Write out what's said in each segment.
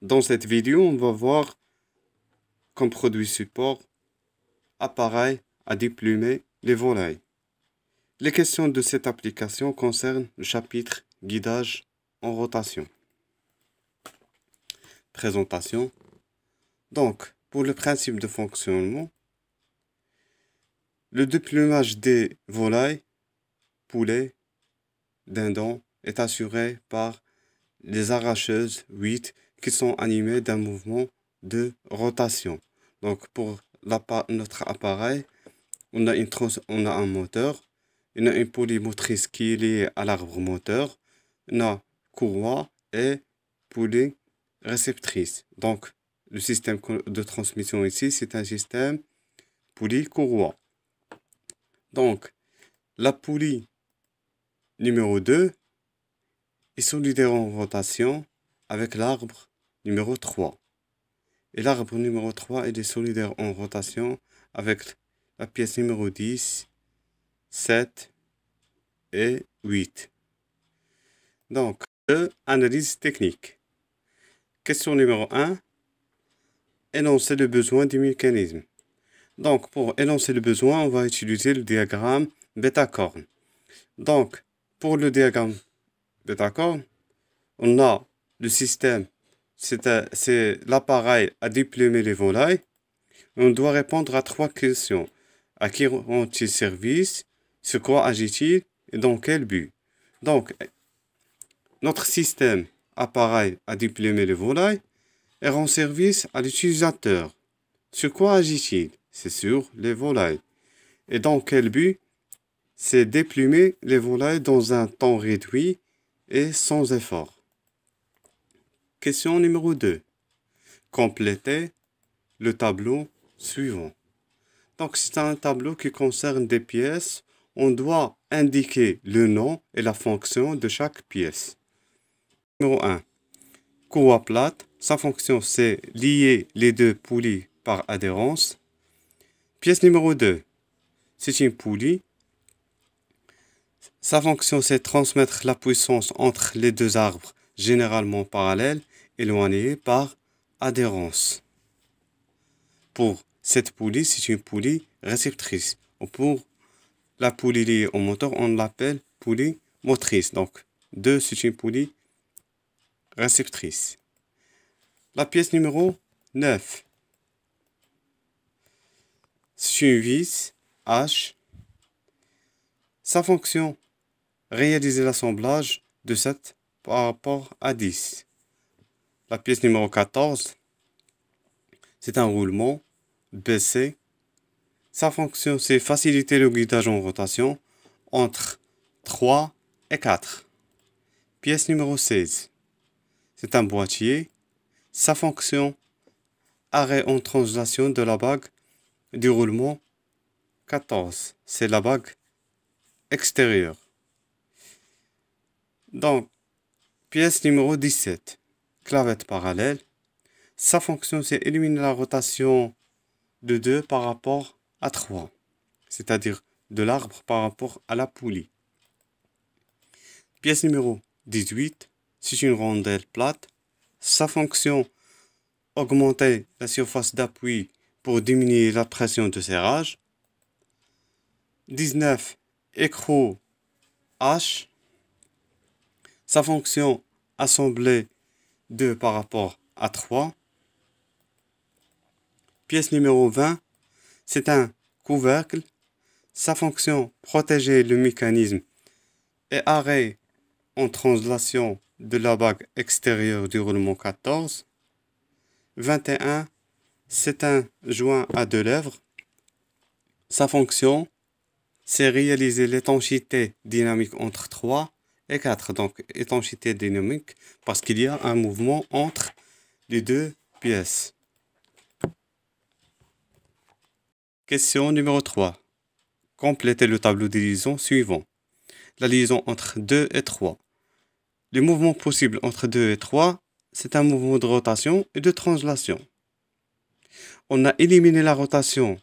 Dans cette vidéo, on va voir comme produit support, appareil à déplumer les volailles. Les questions de cette application concernent le chapitre guidage en rotation. Présentation. Donc, pour le principe de fonctionnement, le déplumage des volailles, poulets, dindons est assuré par les arracheuses 8 qui sont animées d'un mouvement de rotation. Donc pour notre appareil, on a, une on a un moteur, on a une poulie motrice qui est liée à l'arbre moteur, on a courroie et poulie réceptrice. Donc le système de transmission ici, c'est un système poulie-courroie. Donc la poulie numéro 2 est solidaire en rotation avec l'arbre numéro 3. Et l'arbre numéro 3 est solidaire en rotation avec la pièce numéro 10, 7 et 8. Donc, analyse technique. Question numéro 1. Énoncer le besoin du mécanisme. Donc, pour énoncer le besoin, on va utiliser le diagramme bêta-corne. Donc, pour le diagramme D'accord On a le système, c'est l'appareil à déplumer les volailles. On doit répondre à trois questions. À qui rend-il service Sur quoi agit-il Et dans quel but Donc, notre système appareil à déplumer les volailles est rend service à l'utilisateur. Sur quoi agit-il C'est sur les volailles. Et dans quel but C'est déplumer les volailles dans un temps réduit et sans effort. Question numéro 2. Complétez le tableau suivant. Donc c'est un tableau qui concerne des pièces. On doit indiquer le nom et la fonction de chaque pièce. Numéro 1. Courroie plate. Sa fonction c'est lier les deux poulies par adhérence. Pièce numéro 2. C'est une poulie sa fonction, c'est transmettre la puissance entre les deux arbres, généralement parallèles, éloignés par adhérence. Pour cette poulie, c'est une poulie réceptrice. Pour la poulie liée au moteur, on l'appelle poulie motrice. Donc, deux, c'est une poulie réceptrice. La pièce numéro 9. C'est une vis H. Sa fonction, réaliser l'assemblage de 7 par rapport à 10. La pièce numéro 14, c'est un roulement baissé. Sa fonction, c'est faciliter le guidage en rotation entre 3 et 4. Pièce numéro 16, c'est un boîtier. Sa fonction, arrêt en translation de la bague du roulement 14. C'est la bague extérieure. Donc, pièce numéro 17, clavette parallèle. Sa fonction, c'est éliminer la rotation de 2 par rapport à 3, c'est-à-dire de l'arbre par rapport à la poulie. Pièce numéro 18, c'est une rondelle plate. Sa fonction, augmenter la surface d'appui pour diminuer la pression de serrage. 19, écrou H sa fonction assemblée 2 par rapport à 3. Pièce numéro 20, c'est un couvercle. Sa fonction protéger le mécanisme et arrêt en translation de la bague extérieure du roulement 14. 21, c'est un joint à deux lèvres. Sa fonction, c'est réaliser l'étanchéité dynamique entre trois et 4. Donc, étanchéité dynamique, parce qu'il y a un mouvement entre les deux pièces. Question numéro 3. Complétez le tableau de liaison suivant. La liaison entre 2 et 3. Le mouvement possible entre 2 et 3, c'est un mouvement de rotation et de translation. On a éliminé la rotation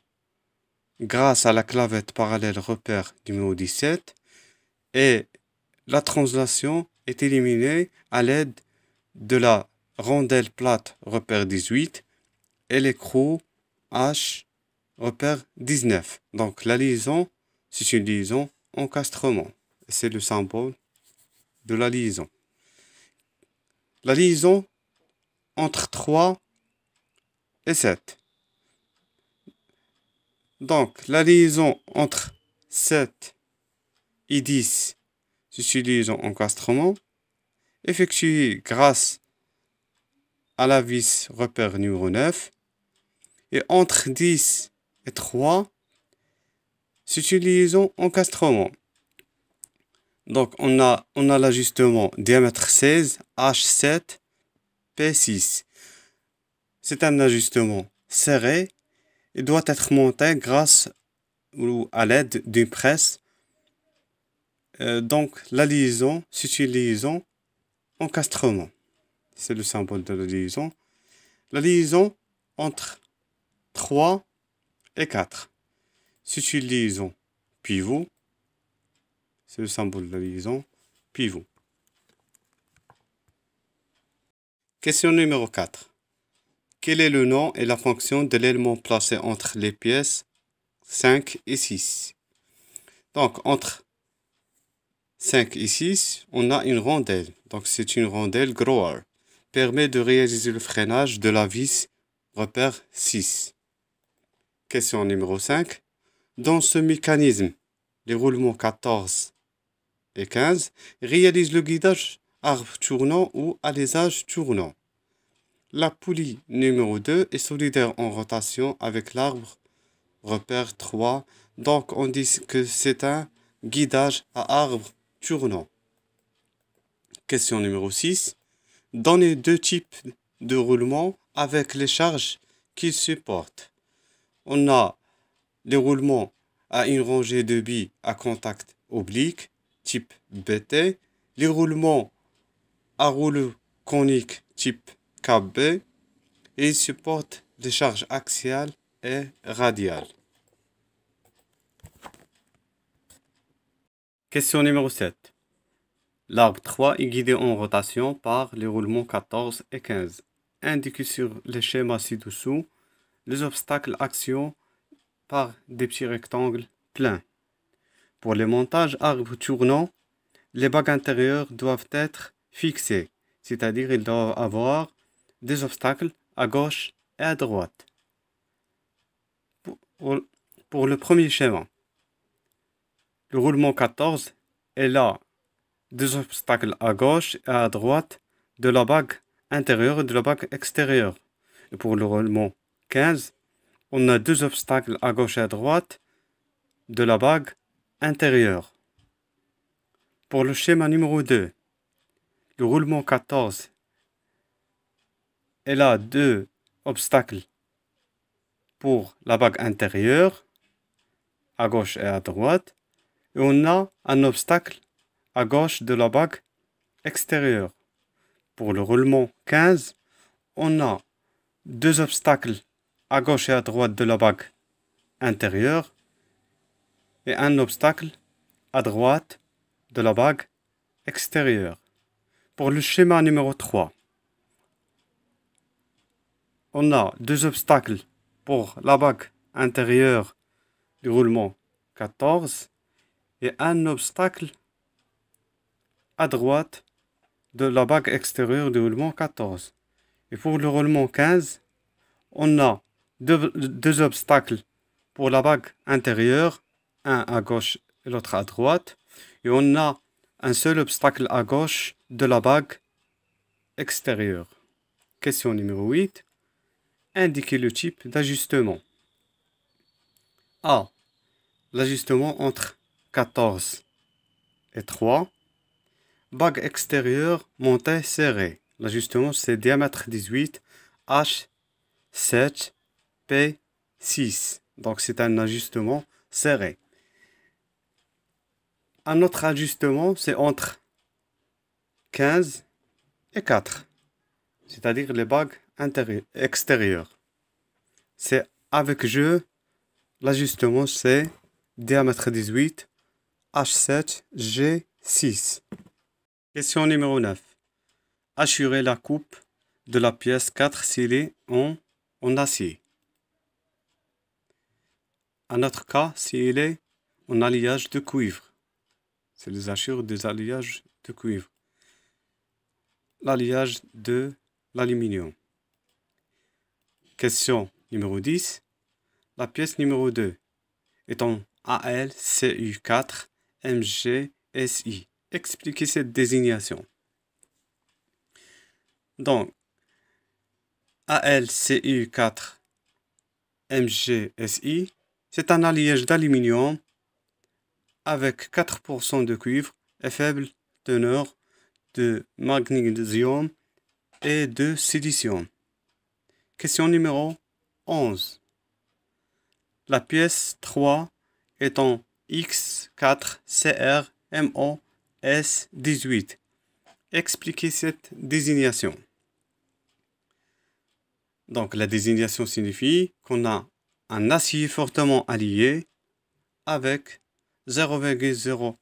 grâce à la clavette parallèle repère numéro 17 et la translation est éliminée à l'aide de la rondelle plate repère 18 et l'écrou H repère 19. Donc la liaison, c'est une liaison encastrement. C'est le symbole de la liaison. La liaison entre 3 et 7. Donc la liaison entre 7 et 10 s'utilise encastrement, effectué grâce à la vis repère numéro 9, et entre 10 et 3, s'utilise encastrement. Donc on a, on a l'ajustement diamètre 16, H7, P6. C'est un ajustement serré et doit être monté grâce ou à l'aide d'une presse euh, donc, la liaison, c'est en liaison encastrement. C'est le symbole de la liaison. La liaison entre 3 et 4. C'est pivot. C'est le symbole de la liaison pivot. Question numéro 4. Quel est le nom et la fonction de l'élément placé entre les pièces 5 et 6 Donc, entre 5 et 6, on a une rondelle. Donc c'est une rondelle grower. Permet de réaliser le freinage de la vis repère 6. Question numéro 5. Dans ce mécanisme, les roulements 14 et 15 réalisent le guidage arbre tournant ou alésage tournant. La poulie numéro 2 est solidaire en rotation avec l'arbre repère 3. Donc on dit que c'est un guidage à arbre Question numéro 6. Donnez deux types de roulements avec les charges qu'ils supportent. On a les roulements à une rangée de billes à contact oblique, type BT, les roulements à rouleau conique type KB, et ils supportent les charges axiales et radiales. Question numéro 7. L'arbre 3 est guidé en rotation par les roulements 14 et 15. Indiqués sur le schéma ci-dessous, les obstacles actions par des petits rectangles pleins. Pour le montage arbre tournant, les bagues intérieures doivent être fixées, c'est-à-dire ils doivent avoir des obstacles à gauche et à droite. Pour le premier schéma, le roulement 14, est là deux obstacles à gauche et à droite de la bague intérieure et de la bague extérieure. Et pour le roulement 15, on a deux obstacles à gauche et à droite de la bague intérieure. Pour le schéma numéro 2, le roulement 14, est là deux obstacles pour la bague intérieure, à gauche et à droite, et on a un obstacle à gauche de la bague extérieure. Pour le roulement 15, on a deux obstacles à gauche et à droite de la bague intérieure et un obstacle à droite de la bague extérieure. Pour le schéma numéro 3, on a deux obstacles pour la bague intérieure du roulement 14 et un obstacle à droite de la bague extérieure du roulement 14. Et pour le roulement 15, on a deux, obstacles pour la bague intérieure, un à gauche et l'autre à droite. Et on a un seul obstacle à gauche de la bague extérieure. Question numéro 8. Indiquez le type d'ajustement. A. L'ajustement entre 14 et 3. bagues extérieures montée serrées L'ajustement, c'est diamètre 18, H 7, P 6. Donc, c'est un ajustement serré. Un autre ajustement, c'est entre 15 et 4. C'est-à-dire les bagues extérieures. C'est avec jeu, l'ajustement, c'est diamètre 18, H7, G6. Question numéro 9. Assurer la coupe de la pièce 4 s'il est en acier. En notre cas, s'il est en alliage de cuivre. C'est les assures des alliages de cuivre. L'alliage de l'aluminium. Question numéro 10. La pièce numéro 2 est en ALCU4 MGSI. Expliquez cette désignation. Donc, ALCU4 MGSI, c'est un alliage d'aluminium avec 4% de cuivre et faible teneur de magnésium et de sédition. Question numéro 11. La pièce 3 est en X4CRMOS18. Expliquez cette désignation. Donc la désignation signifie qu'on a un acier fortement allié avec 0,004%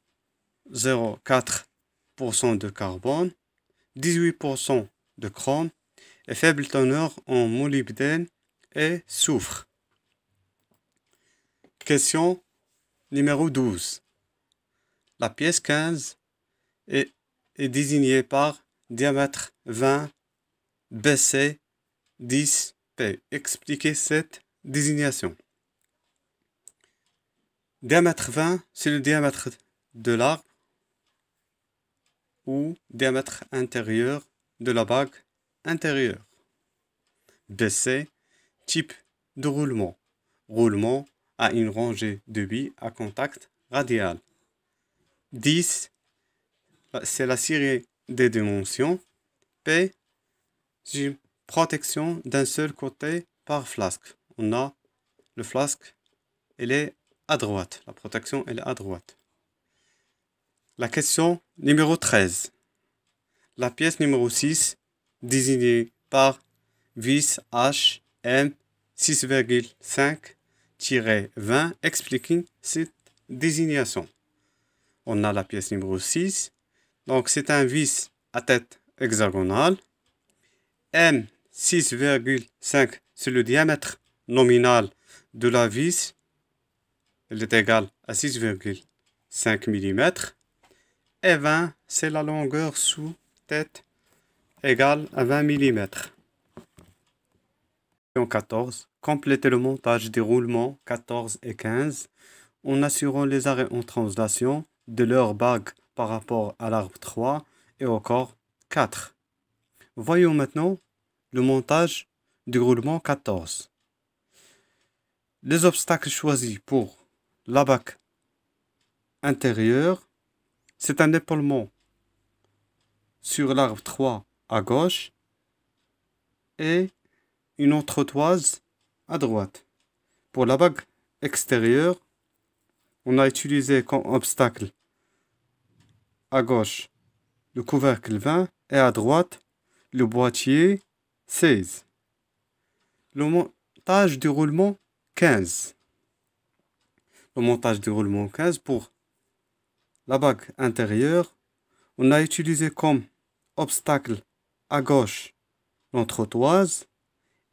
de carbone, 18% de chrome et faible teneur en molybdène et soufre. Question numéro 12. La pièce 15 est, est désignée par diamètre 20 BC 10 P. Expliquez cette désignation. Diamètre 20, c'est le diamètre de l'arbre ou diamètre intérieur de la bague intérieure. BC, type de roulement. Roulement à une rangée de billes à contact radial. 10, c'est la série des dimensions. P, c'est une protection d'un seul côté par flasque. On a le flasque, elle est à droite. La protection, elle est à droite. La question numéro 13. La pièce numéro 6, désignée par vis H, M, 6,5 20 expliquant cette désignation. On a la pièce numéro 6. Donc, c'est un vis à tête hexagonale. M, 6,5, c'est le diamètre nominal de la vis. Elle est égale à 6,5 mm. Et 20, c'est la longueur sous tête égale à 20 mm. 14 compléter le montage des roulements 14 et 15 en assurant les arrêts en translation de leur bague par rapport à l'arbre 3 et au corps 4. Voyons maintenant le montage du roulement 14. Les obstacles choisis pour la bague intérieure, c'est un épaulement sur l'arbre 3 à gauche et une autre toise droite. Pour la bague extérieure, on a utilisé comme obstacle à gauche le couvercle 20 et à droite le boîtier 16. Le montage du roulement 15. Le montage du roulement 15 pour la bague intérieure, on a utilisé comme obstacle à gauche l'entretoise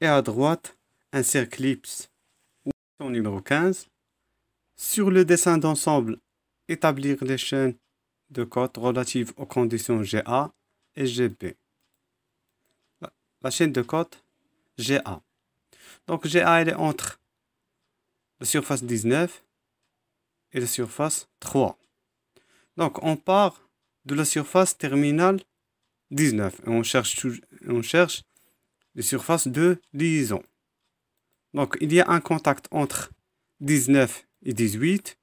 et à droite un cercle ellipse ou son numéro 15. Sur le dessin d'ensemble, établir les chaînes de cotes relatives aux conditions GA et GB. La chaîne de cotes GA. Donc GA elle est entre la surface 19 et la surface 3. Donc on part de la surface terminale 19 et on cherche, on cherche les surfaces de liaison. Donc, il y a un contact entre 19 et 18.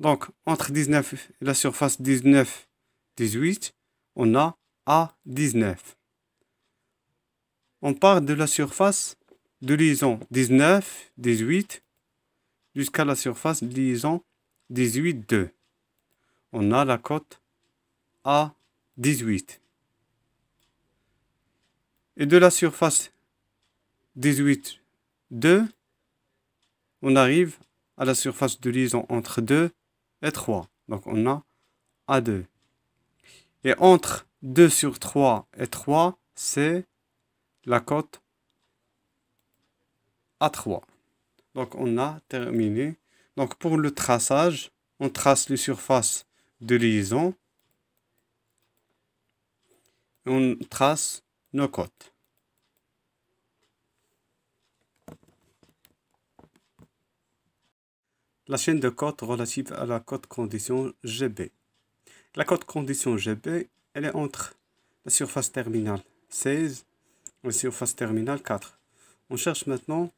Donc, entre 19 et la surface 19, 18, on a A19. On part de la surface de liaison 19, 18, jusqu'à la surface de liaison 18, 2. On a la cote A18. Et de la surface 18, 2, on arrive à la surface de liaison entre 2 et 3. Donc on a A2. Et entre 2 sur 3 et 3, c'est la cote A3. Donc on a terminé. Donc pour le traçage, on trace les surfaces de liaison. On trace nos côtes. la chaîne de cotes relative à la cote condition GB. La cote condition GB, elle est entre la surface terminale 16 et la surface terminale 4. On cherche maintenant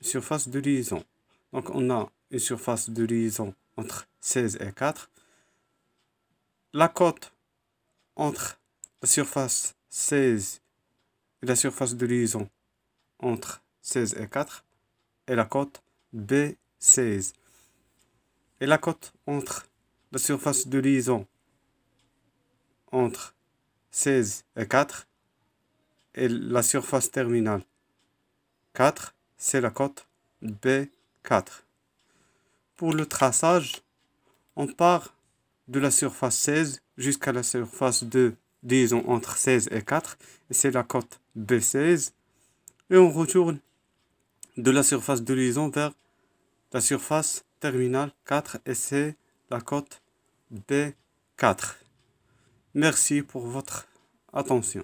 une surface de liaison. Donc on a une surface de liaison entre 16 et 4. La cote entre la surface 16 et la surface de liaison entre 16 et 4 est la cote B16 et la cote entre la surface de liaison entre 16 et 4 et la surface terminale. 4, c'est la cote B4. Pour le traçage, on part de la surface 16 jusqu'à la surface de liaison entre 16 et 4, et c'est la cote B16. Et on retourne de la surface de liaison vers la surface Terminal 4 et c'est la cote B4. Merci pour votre attention.